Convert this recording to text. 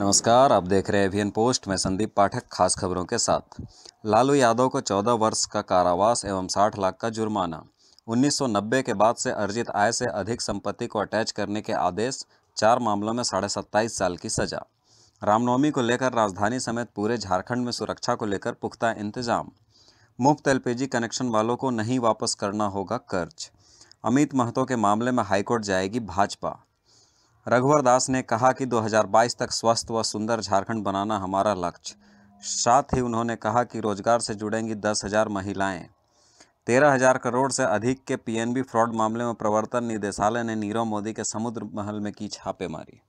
नमस्कार आप देख रहे हैं एवियन पोस्ट में संदीप पाठक खास खबरों के साथ लालू यादव को 14 वर्ष का कारावास एवं 60 लाख का जुर्माना 1990 के बाद से अर्जित आय से अधिक संपत्ति को अटैच करने के आदेश चार मामलों में साढ़े सत्ताईस साल की सजा रामनवमी को लेकर राजधानी समेत पूरे झारखंड में सुरक्षा को लेकर पुख्ता इंतजाम मुफ्त एल कनेक्शन वालों को नहीं वापस करना होगा कर्ज अमित महतो के मामले में हाईकोर्ट जाएगी भाजपा रघुवर दास ने कहा कि 2022 तक स्वस्थ व सुंदर झारखंड बनाना हमारा लक्ष्य साथ ही उन्होंने कहा कि रोजगार से जुड़ेंगी दस हज़ार महिलाएँ तेरह हजार करोड़ से अधिक के पीएनबी फ्रॉड मामले में प्रवर्तन निदेशालय ने नीरव मोदी के समुद्र महल में की छापेमारी